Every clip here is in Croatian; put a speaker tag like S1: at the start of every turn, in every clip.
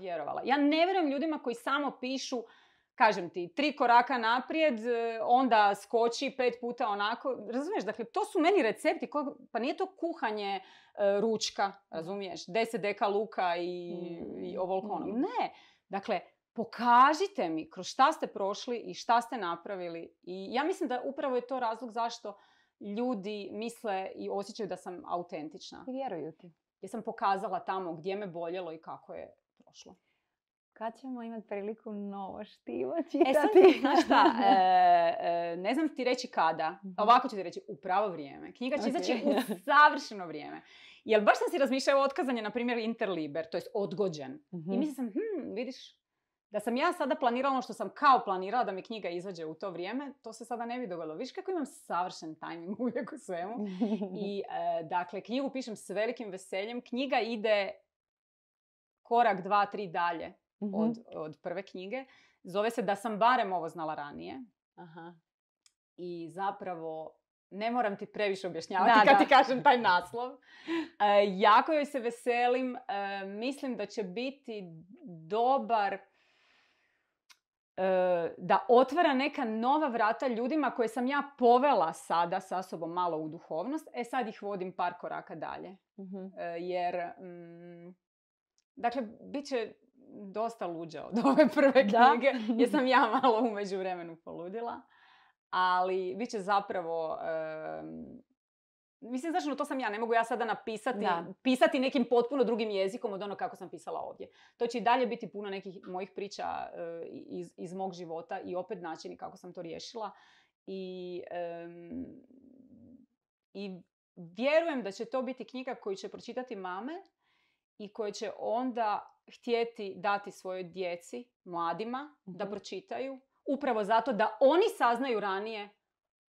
S1: vjerovala. Ja ne vjerujem ljudima koji samo pišu kažem ti, tri koraka naprijed, e, onda skoči pet puta onako. Razumiješ, dakle, to su meni recepti, pa nije to kuhanje e, ručka, razumiješ, deset deka luka i, mm. i mm. Ne, dakle, pokažite mi kroz šta ste prošli i šta ste napravili. I ja mislim da upravo je to razlog zašto ljudi misle i osjećaju da sam autentična. vjeruju ti. Jer sam pokazala tamo gdje me boljelo i kako je prošlo. Kad ćemo imati priliku novo štivo čitati? E ne znam ti reći kada. Mhm. Ovako ću ti reći, u pravo vrijeme. Knjiga će izaći u savršeno vrijeme. Jer baš sam si razmišljala o je, na primjer, Interliber, to jest odgođen. I mhm. mislim sam, hm, vidiš, da sam ja sada planirala ono što sam kao planirala da mi knjiga izađe u to vrijeme, to se sada ne bi dogodilo. Viš kako imam savršen tajming uvijek u svemu. I, eh, dakle, knjigu pišem s velikim veseljem. Knjiga ide korak dva, tri dalje mhm. od, od prve knjige. Zove se Da sam barem ovo znala ranije. Aha. I zapravo ne moram ti previše objašnjavati kad da. ti kažem taj naslov. E, jako joj se veselim. E, mislim da će biti dobar e, da otvara neka nova vrata ljudima koje sam ja povela sada sa sobom malo u duhovnost. E sad ih vodim par koraka dalje. Mhm. Jer mm, Dakle, bit će dosta luđa od ove prve knjige, jer sam ja malo umeđu vremenu poludila. Ali bit će zapravo... Mislim, znači, no to sam ja, ne mogu ja sada napisati, pisati nekim potpuno drugim jezikom od ono kako sam pisala ovdje. To će i dalje biti puno nekih mojih priča e, iz, iz mog života i opet načini kako sam to riješila. I, I vjerujem da će to biti knjiga koju će pročitati mame i koje će onda htjeti dati svojoj djeci, mladima, da mhm. pročitaju, upravo zato da oni saznaju ranije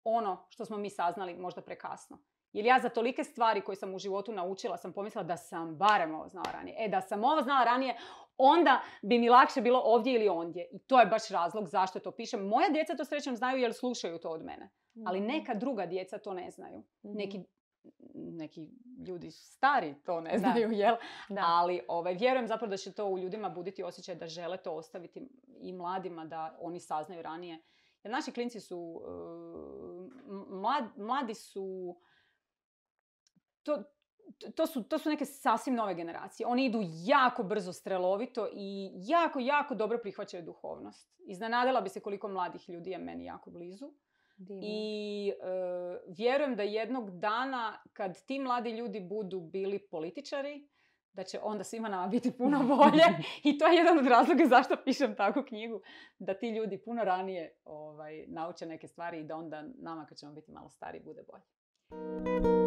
S1: ono što smo mi saznali možda prekasno. Jer ja za tolike stvari koje sam u životu naučila sam pomislila da sam barem ovo znala ranije. E, da sam ovo znala ranije, onda bi mi lakše bilo ovdje ili ondje. I to je baš razlog zašto to pišem. Moja djeca to srećom znaju jer slušaju to od mene. Ali mhm. neka druga djeca to ne znaju. Neki mhm neki ljudi stari to ne znaju, da. jel? Da. Ali ovaj, vjerujem zapravo da će to u ljudima buditi osjećaj da žele to ostaviti i mladima da oni saznaju ranije. Jer naši klinci su, eh, mladi su, to, to su, to su neke sasvim nove generacije. Oni idu jako brzo, strelovito i jako, jako dobro prihvaćaju duhovnost. Iznenadila bi se koliko mladih ljudi je meni jako blizu. I e, vjerujem da jednog dana kad ti mladi ljudi budu bili političari, da će onda svima nama biti puno bolje i to je jedan od razloga zašto pišem takvu knjigu, da ti ljudi puno ranije ovaj, nauče neke stvari i da onda nama kad ćemo biti malo stari bude bolje.